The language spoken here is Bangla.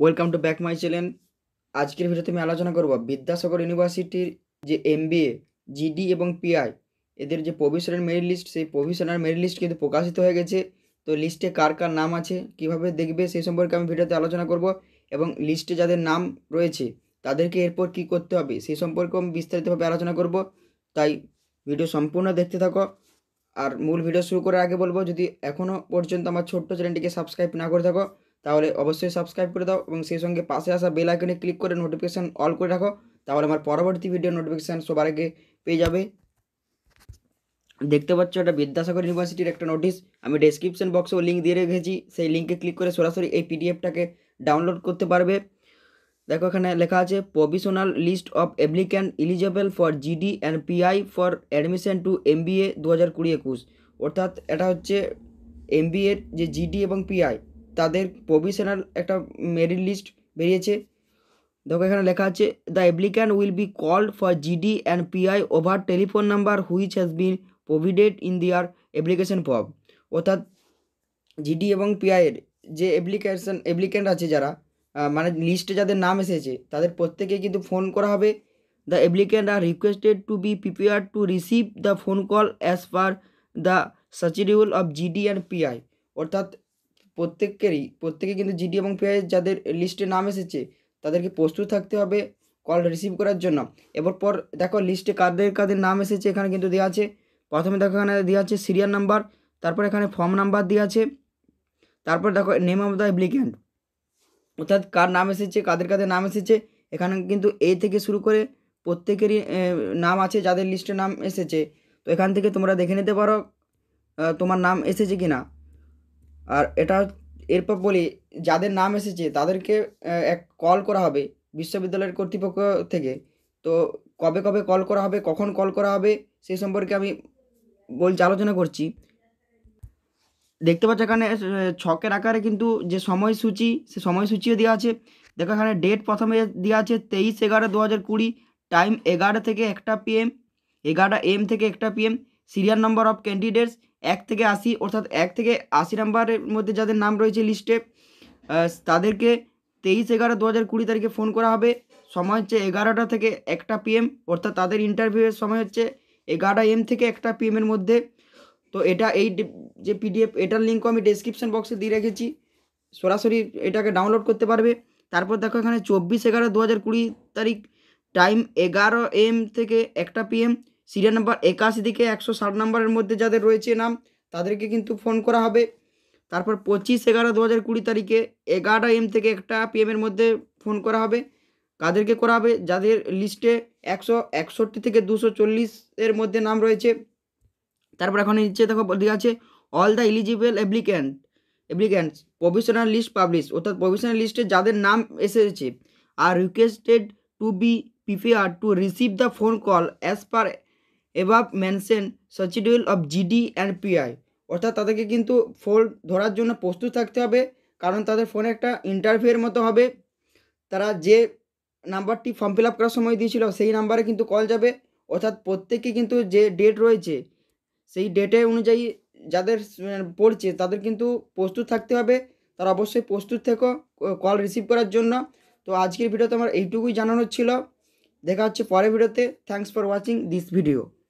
welcome to back my channel আজকের ভিডিওতে আমি আলোচনা করব বিদ্যাসাগর ইউনিভার্সিটির যে এমবিএ জিডি এবং পিআই এদের যে প্রভিশনাল মেরিট লিস্ট সেই প্রভিশনাল মেরিট লিস্ট কিন্তু প্রকাশিত হয়ে গেছে তো লিস্টে কার কার নাম আছে কিভাবে দেখবে সেই সম্পর্কে আমি ভিডিওতে আলোচনা করব এবং লিস্টে যাদের নাম রয়েছে তাদেরকে এরপর কি করতে হবে সেই সম্পর্কে আমি বিস্তারিতভাবে আলোচনা করব তাই ভিডিও সম্পূর্ণ দেখতে থাকো আর মূল ভিডিও শুরু করার আগে বলবো যদি এখনও পর্যন্ত আমার ছোট্ট চ্যানেলটিকে সাবস্ক্রাইব না করে থাকো তাহলে অবশ্যই সাবস্ক্রাইব করে দাও এবং সেই সঙ্গে পাশে আসা বেল আইকনে ক্লিক করে নোটিফিকেশান অল করে রাখো তাহলে আমার পরবর্তী ভিডিও নোটিফিকেশান সবার আগে পেয়ে যাবে দেখতে পাচ্ছ এটা বিদ্যাসাগর ইউনিভার্সিটির একটা নোটিশ আমি ডেসক্রিপশন বক্সেও লিঙ্ক দিয়ে রেখেছি সেই লিঙ্কে ক্লিক করে সরাসরি এই পিডিএফটাকে ডাউনলোড করতে পারবে দেখো এখানে লেখা আছে provisional list of applicant eligible for GD and PI for admission to M B A দু হাজার কুড়ি একুশ অর্থাৎ এটা হচ্ছে এম বি এর যে জিডি এবং পিআই তাদের প্রভিশনাল একটা মেরিট লিস্ট বেরিয়েছে দেখো এখানে লেখা আছে the applicant will be call for GD and PI over telephone number which has been provided in their application form অর্থাৎ জিডি এবং পিআইয়ের যে অ্যাপ্লিকেশন অ্যাপ্লিক্যান্ট আছে যারা মানে লিস্টে যাদের নাম এসেছে তাদের প্রত্যেকে কিন্তু ফোন করা হবে the applicant are requested to be prepare to receive the phone call as per the schedule of GD and PI অর্থাৎ প্রত্যেকেরই প্রত্যেকে কিন্তু জিডি এবং পিআই যাদের লিস্টে নাম এসেছে তাদেরকে প্রস্তুত থাকতে হবে কল রিসিভ করার জন্য এবার পর দেখো লিস্টে কাদের কাদের নাম এসেছে এখানে কিন্তু দেওয়া আছে প্রথমে দেখো এখানে দেওয়া আছে সিরিয়াল নাম্বার তারপর এখানে ফর্ম নাম্বার দেওয়া আছে তারপর দেখো নেম অফ দ্য অ্যাপ্লিক্যান্ট অর্থাৎ কার নাম এসেছে কাদের কাদের নাম এসেছে এখানে কিন্তু এ থেকে শুরু করে প্রত্যেকেরই নাম আছে যাদের লিস্টে নাম এসেছে তো এখান থেকে তোমরা দেখে নিতে পারো তোমার নাম এসেছে কি না আর এটা এরপর বলি যাদের নাম এসেছে তাদেরকে এক কল করা হবে বিশ্ববিদ্যালয়ের কর্তৃপক্ষ থেকে তো কবে কবে কল করা হবে কখন কল করা হবে সেই সম্পর্কে আমি বলছি আলোচনা করছি দেখতে পাচ্ছ এখানে ছকের আকারে কিন্তু যে সময়সূচি সে সময়সূচিও দেওয়া আছে দেখো এখানে ডেট প্রথমে দেওয়া আছে তেইশ এগারো দু হাজার কুড়ি টাইম এগারো থেকে একটা পিএম এগারোটা এম থেকে একটা PM serial number of candidates এক থেকে আশি অর্থাৎ এক থেকে আশি নাম্বারের মধ্যে যাদের নাম রয়েছে লিস্টে তাদেরকে তেইশ এগারো দু হাজার কুড়ি তারিখে ফোন করা হবে সময় হচ্ছে এগারোটা থেকে একটা পিএম অর্থাৎ তাদের ইন্টারভিউয়ের সময় হচ্ছে এগারোটা এম থেকে একটা পিএমের মধ্যে তো এটা এই যে পিডিএফ এটার লিঙ্কও আমি ডেসক্রিপশন বক্সে দিয়ে রেখেছি সরাসরি এটাকে ডাউনলোড করতে পারবে তারপর দেখো এখানে চব্বিশ এগারো দু হাজার কুড়ি তারিখ টাইম এগারো এম থেকে একটা পিএম সিরিয়াল নাম্বার একাশি থেকে একশো ষাট নাম্বারের মধ্যে যাদের রয়েছে নাম তাদেরকে কিন্তু ফোন করা হবে তারপর পঁচিশ এগারো দু হাজার কুড়ি তারিখে এগারোটা এম থেকে একটা পিএমের মধ্যে ফোন করা হবে কাদেরকে করা হবে যাদের লিস্টে একশো একষট্টি থেকে দুশো চল্লিশের মধ্যে নাম রয়েছে তারপর এখন নিচে দেখো দিকে আছে all the eligible applicant applicants provisional list publish অর্থাৎ প্রভিশনাল লিস্টে যাদের নাম এসেছে আর requested to be prepare to receive the phone call as per above mention schedule of GD and PI অর্থাৎ তাদেরকে কিন্তু ফোন ধরার জন্য প্রস্তুত থাকতে হবে কারণ তাদের ফোনে একটা ইন্টারভিউয়ের মতো হবে তারা যে নাম্বারটি ফর্ম ফিল আপ করার সময় দিয়েছিল সেই নাম্বারে কিন্তু কল যাবে অর্থাৎ প্রত্যেককে কিন্তু যে ডেট রয়েছে সেই ডেটে অনুযায়ী যাদের পড়ছে তাদের কিন্তু প্রস্তুত থাকতে হবে তারা অবশ্যই প্রস্তুত থেকো কল রিসিভ করার জন্য তো আজকের ভিডিওতে আমার এইটুকুই জানানোর ছিল দেখা হচ্ছে পরের ভিডিওতে thanks for watching this video